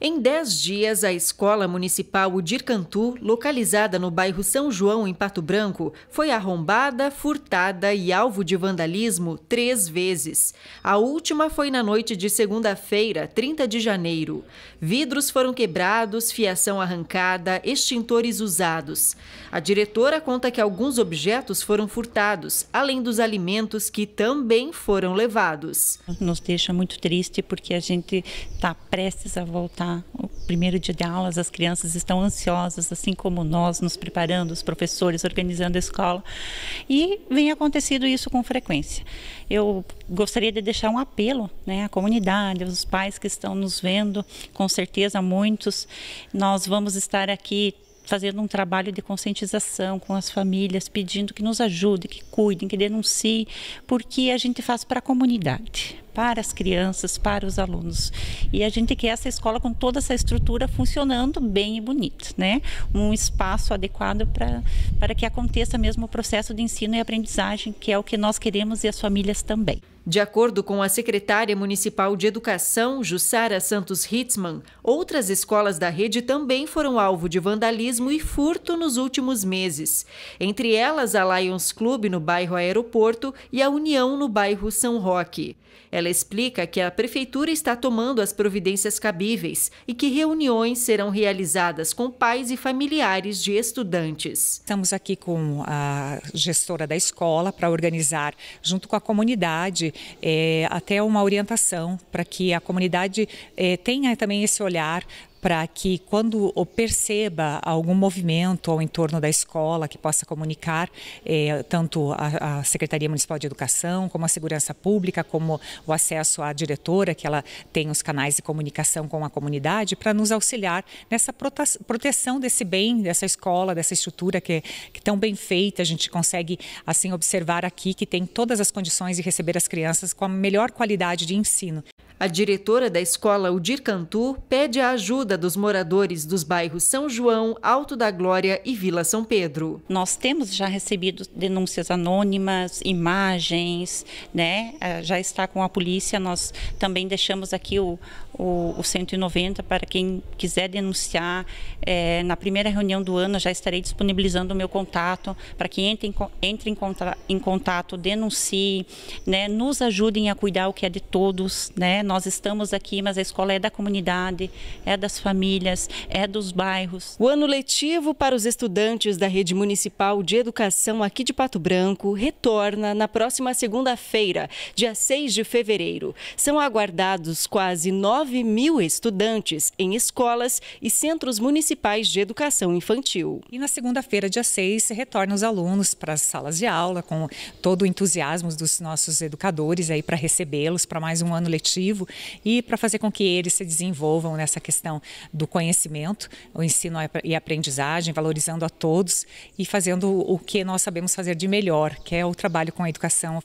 Em 10 dias, a Escola Municipal Udir Cantu, localizada no bairro São João, em Pato Branco, foi arrombada, furtada e alvo de vandalismo três vezes. A última foi na noite de segunda-feira, 30 de janeiro. Vidros foram quebrados, fiação arrancada, extintores usados. A diretora conta que alguns objetos foram furtados, além dos alimentos que também foram levados. Nos deixa muito triste porque a gente está prestes a voltar começar tá? o primeiro dia de aulas, as crianças estão ansiosas, assim como nós, nos preparando, os professores organizando a escola. E vem acontecendo isso com frequência. Eu gostaria de deixar um apelo né, à comunidade, aos pais que estão nos vendo, com certeza muitos. Nós vamos estar aqui fazendo um trabalho de conscientização com as famílias, pedindo que nos ajude, que cuidem, que denunciem, porque a gente faz para a comunidade para as crianças, para os alunos. E a gente quer essa escola com toda essa estrutura funcionando bem e bonito, né? Um espaço adequado para para que aconteça mesmo o processo de ensino e aprendizagem, que é o que nós queremos e as famílias também. De acordo com a secretária municipal de Educação, Jussara Santos Hitzman, outras escolas da rede também foram alvo de vandalismo e furto nos últimos meses. Entre elas, a Lions Club no bairro Aeroporto e a União no bairro São Roque. Ela ela explica que a prefeitura está tomando as providências cabíveis e que reuniões serão realizadas com pais e familiares de estudantes. Estamos aqui com a gestora da escola para organizar, junto com a comunidade, é, até uma orientação para que a comunidade é, tenha também esse olhar para que quando perceba algum movimento ao entorno da escola que possa comunicar eh, tanto a, a, Secretaria Municipal de Educação, como a Segurança Pública, como o acesso à diretora, que ela tem os canais de comunicação com a comunidade, para nos auxiliar nessa proteção desse bem, dessa escola, dessa estrutura que, é, que tão bem feita, a gente consegue assim observar aqui que tem todas as condições de receber as crianças com a melhor qualidade de ensino. A diretora da escola Udir Cantu pede a ajuda dos moradores dos bairros São João, Alto da Glória e Vila São Pedro. Nós temos já recebido denúncias anônimas, imagens, né? Ah, já está com a polícia. Nós também deixamos aqui o, o, o 190 para quem quiser denunciar. É, na primeira reunião do ano já estarei disponibilizando o meu contato para que entre, entre em, contra, em contato, denuncie, né? Nos ajudem a cuidar o que é de todos, né? Nós nós estamos aqui, mas a escola é da comunidade, é das famílias, é dos bairros. O ano letivo para os estudantes da Rede Municipal de Educação aqui de Pato Branco retorna na próxima segunda-feira, dia 6 de fevereiro. São aguardados quase 9 mil estudantes em escolas e centros municipais de educação infantil. E na segunda-feira, dia 6, retornam os alunos para as salas de aula com todo o entusiasmo dos nossos educadores aí para recebê-los para mais um ano letivo e para fazer com que eles se desenvolvam nessa questão do conhecimento, o ensino e aprendizagem, valorizando a todos e fazendo o que nós sabemos fazer de melhor, que é o trabalho com a educação